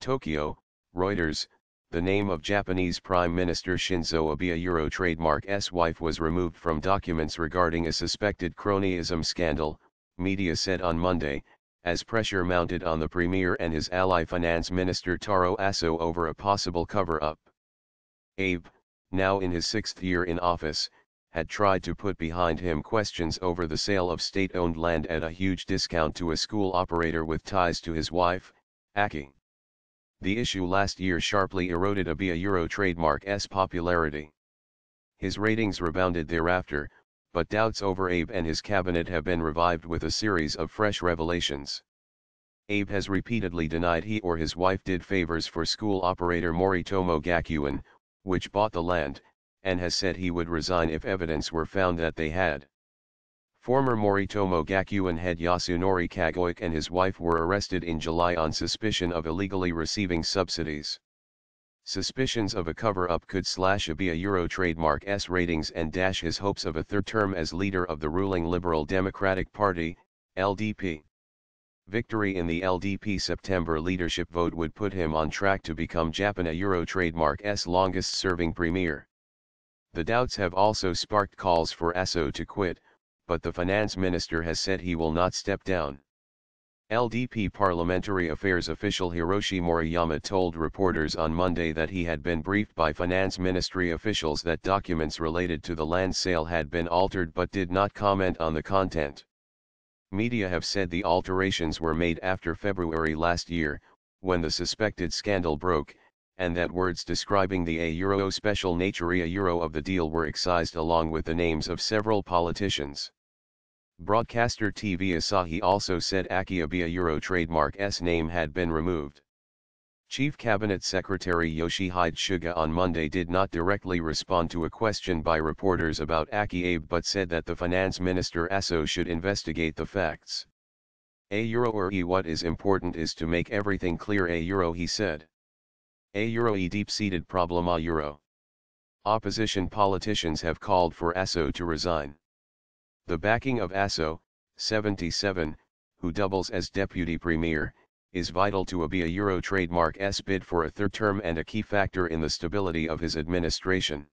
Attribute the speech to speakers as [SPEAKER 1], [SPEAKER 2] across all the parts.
[SPEAKER 1] Tokyo, Reuters, the name of Japanese Prime Minister Shinzo Abe Euro trademark S wife was removed from documents regarding a suspected cronyism scandal, media said on Monday, as pressure mounted on the Premier and his ally Finance Minister Taro Aso over a possible cover-up. Abe, now in his sixth year in office, had tried to put behind him questions over the sale of state-owned land at a huge discount to a school operator with ties to his wife, Aki. The issue last year sharply eroded Abia Euro trademark's popularity. His ratings rebounded thereafter, but doubts over Abe and his cabinet have been revived with a series of fresh revelations. Abe has repeatedly denied he or his wife did favors for school operator Moritomo Gakuen, which bought the land, and has said he would resign if evidence were found that they had. Former Moritomo Gakuen head Yasunori Kagoik and his wife were arrested in July on suspicion of illegally receiving subsidies. Suspicions of a cover-up could slash Abia a Euro S ratings and dash his hopes of a third term as leader of the ruling Liberal Democratic Party, LDP. Victory in the LDP September leadership vote would put him on track to become Japan a Euro S longest-serving premier. The doubts have also sparked calls for ASO to quit, but the finance minister has said he will not step down. LDP parliamentary affairs official Hiroshi Moriyama told reporters on Monday that he had been briefed by finance ministry officials that documents related to the land sale had been altered but did not comment on the content. Media have said the alterations were made after February last year, when the suspected scandal broke, and that words describing the A Euro special nature A Euro of the deal were excised along with the names of several politicians. Broadcaster TV Asahi also said Akihabara Euro trademark's name had been removed. Chief Cabinet Secretary Yoshihide Suga on Monday did not directly respond to a question by reporters about Akiabe but said that the finance minister Aso should investigate the facts. A euro or e what is important is to make everything clear a euro he said. A euro e deep-seated problem a euro. Opposition politicians have called for Aso to resign. The backing of Aso, 77, who doubles as deputy premier, is vital to a ABIA Euro trademark S bid for a third term and a key factor in the stability of his administration.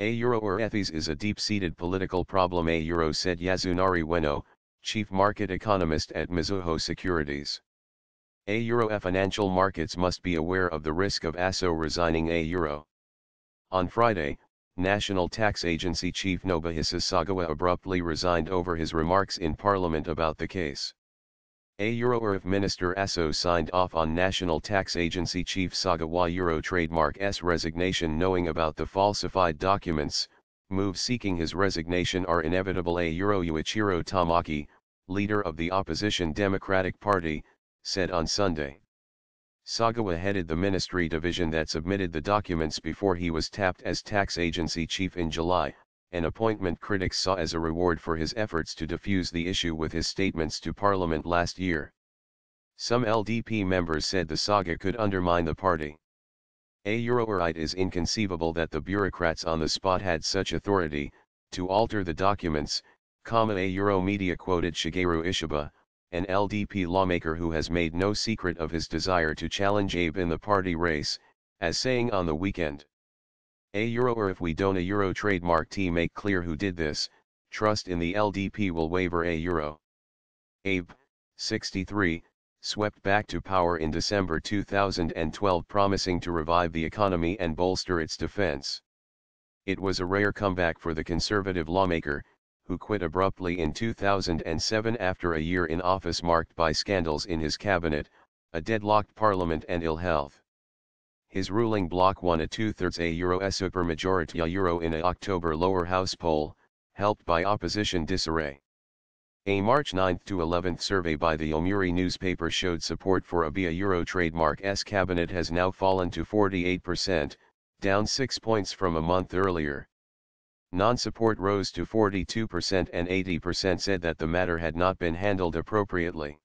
[SPEAKER 1] A Euro or Ethis is a deep-seated political problem A Euro said Yasunari Weno, chief market economist at Mizuho Securities. A Euro financial markets must be aware of the risk of ASO resigning A Euro. On Friday, National Tax Agency Chief Nobuhisa Sagawa abruptly resigned over his remarks in Parliament about the case. A EuroERF Minister Aso signed off on National Tax Agency Chief Sagawa Euro Trademark's resignation knowing about the falsified documents, moves seeking his resignation are inevitable A Euro Yuichiro Tamaki, leader of the opposition Democratic Party, said on Sunday. Sagawa headed the ministry division that submitted the documents before he was tapped as tax agency chief in July, an appointment critics saw as a reward for his efforts to defuse the issue with his statements to parliament last year. Some LDP members said the saga could undermine the party. A Euroerite is inconceivable that the bureaucrats on the spot had such authority, to alter the documents, comma a Media quoted Shigeru Ishiba, an LDP lawmaker who has made no secret of his desire to challenge Abe in the party race, as saying on the weekend. A euro or if we don't a euro trademark T make clear who did this, trust in the LDP will waver a euro. Abe, 63, swept back to power in December 2012 promising to revive the economy and bolster its defense. It was a rare comeback for the conservative lawmaker, who quit abruptly in 2007 after a year in office marked by scandals in his cabinet, a deadlocked parliament and ill health. His ruling bloc won a two-thirds a euro a supermajority a euro in a October lower house poll, helped by opposition disarray. A March 9 to 11 survey by the Omuri newspaper showed support for a via Euro trademark S cabinet has now fallen to 48%, down 6 points from a month earlier, Non-support rose to 42% and 80% said that the matter had not been handled appropriately.